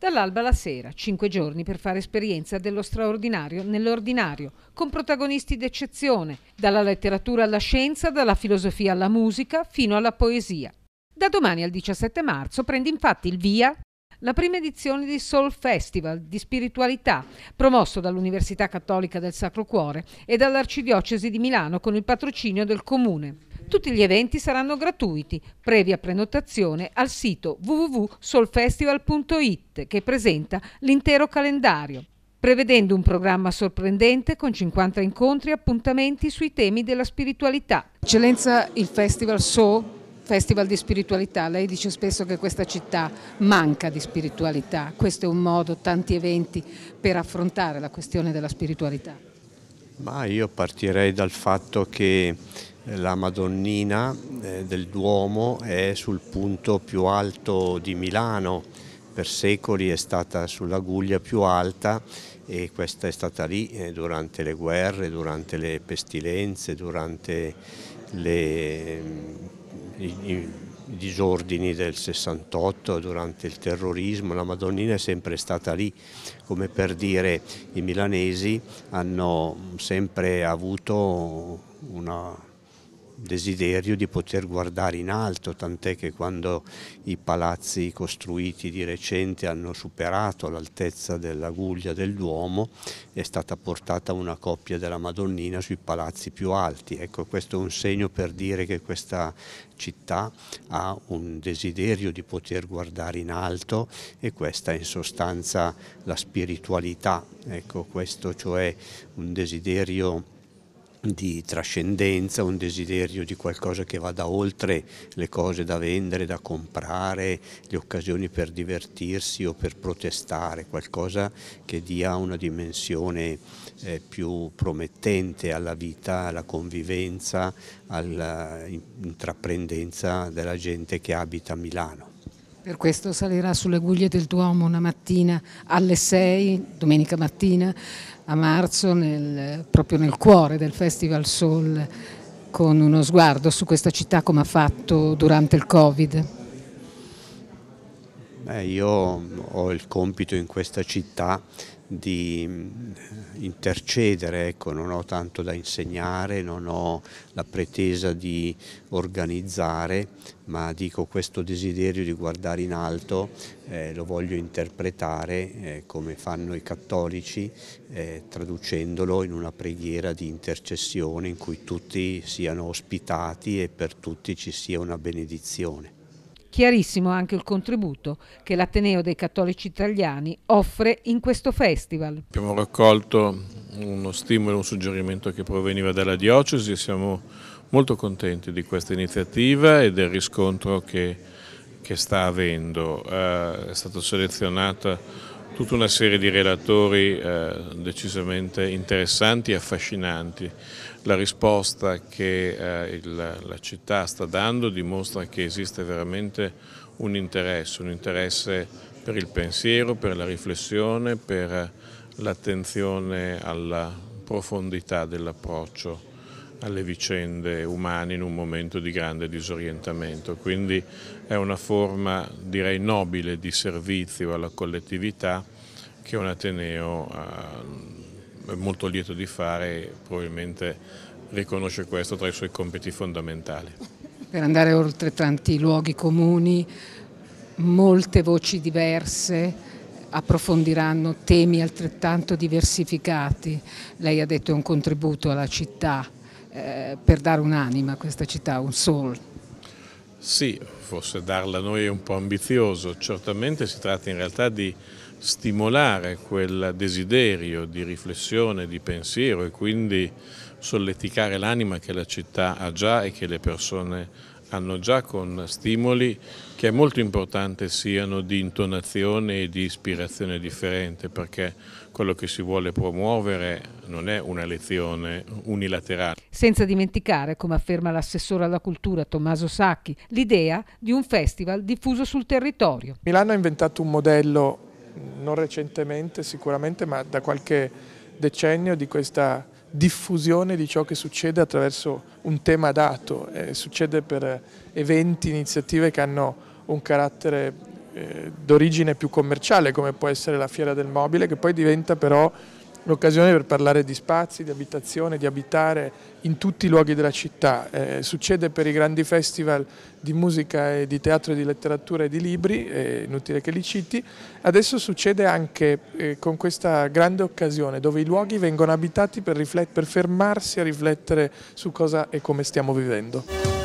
Dall'alba alla sera, cinque giorni per fare esperienza dello straordinario nell'ordinario, con protagonisti d'eccezione, dalla letteratura alla scienza, dalla filosofia alla musica, fino alla poesia. Da domani al 17 marzo prende infatti il via la prima edizione di Soul Festival di spiritualità, promosso dall'Università Cattolica del Sacro Cuore e dall'Arcidiocesi di Milano con il patrocinio del Comune. Tutti gli eventi saranno gratuiti, previa prenotazione al sito www.solfestival.it che presenta l'intero calendario prevedendo un programma sorprendente con 50 incontri e appuntamenti sui temi della spiritualità. Eccellenza, il Festival So, Festival di spiritualità, lei dice spesso che questa città manca di spiritualità, questo è un modo, tanti eventi per affrontare la questione della spiritualità. Ma io partirei dal fatto che eh, la Madonnina eh, del Duomo è sul punto più alto di Milano, per secoli è stata sulla guglia più alta e questa è stata lì eh, durante le guerre, durante le pestilenze, durante le, mm, i, disordini del 68 durante il terrorismo, la Madonnina è sempre stata lì, come per dire i milanesi hanno sempre avuto una desiderio di poter guardare in alto, tant'è che quando i palazzi costruiti di recente hanno superato l'altezza dell'aguglia del Duomo è stata portata una coppia della Madonnina sui palazzi più alti. Ecco, questo è un segno per dire che questa città ha un desiderio di poter guardare in alto e questa è in sostanza la spiritualità, ecco, questo cioè un desiderio di trascendenza, un desiderio di qualcosa che vada oltre le cose da vendere, da comprare, le occasioni per divertirsi o per protestare, qualcosa che dia una dimensione eh, più promettente alla vita, alla convivenza, all'intraprendenza della gente che abita a Milano. Per questo salirà sulle guglie del Duomo una mattina alle 6, domenica mattina, a marzo, nel, proprio nel cuore del Festival Soul, con uno sguardo su questa città come ha fatto durante il Covid. Beh, io ho il compito in questa città di mm, intercedere, ecco, non ho tanto da insegnare, non ho la pretesa di organizzare, ma dico questo desiderio di guardare in alto eh, lo voglio interpretare eh, come fanno i cattolici, eh, traducendolo in una preghiera di intercessione in cui tutti siano ospitati e per tutti ci sia una benedizione. Chiarissimo anche il contributo che l'Ateneo dei Cattolici Italiani offre in questo festival. Abbiamo raccolto uno stimolo, un suggerimento che proveniva dalla diocesi, e siamo molto contenti di questa iniziativa e del riscontro che, che sta avendo. Eh, è stata selezionata tutta una serie di relatori eh, decisamente interessanti e affascinanti. La risposta che eh, il, la città sta dando dimostra che esiste veramente un interesse, un interesse per il pensiero, per la riflessione, per l'attenzione alla profondità dell'approccio alle vicende umane in un momento di grande disorientamento. Quindi è una forma, direi, nobile di servizio alla collettività che un Ateneo eh, è molto lieto di fare e probabilmente riconosce questo tra i suoi compiti fondamentali. Per andare oltre tanti luoghi comuni, molte voci diverse, approfondiranno temi altrettanto diversificati. Lei ha detto che è un contributo alla città, eh, per dare un'anima a questa città, un soul. Sì, forse darla a noi è un po' ambizioso, certamente si tratta in realtà di stimolare quel desiderio di riflessione, di pensiero e quindi solleticare l'anima che la città ha già e che le persone hanno già con stimoli che è molto importante siano di intonazione e di ispirazione differente perché quello che si vuole promuovere non è una lezione unilaterale. Senza dimenticare, come afferma l'assessore alla cultura Tommaso Sacchi, l'idea di un festival diffuso sul territorio. Milano ha inventato un modello non recentemente sicuramente ma da qualche decennio di questa diffusione di ciò che succede attraverso un tema dato, eh, succede per eh, eventi, iniziative che hanno un carattere eh, d'origine più commerciale come può essere la fiera del mobile che poi diventa però l'occasione per parlare di spazi, di abitazione, di abitare in tutti i luoghi della città. Eh, succede per i grandi festival di musica e di teatro e di letteratura e di libri, eh, inutile che li citi. Adesso succede anche eh, con questa grande occasione dove i luoghi vengono abitati per, per fermarsi a riflettere su cosa e come stiamo vivendo.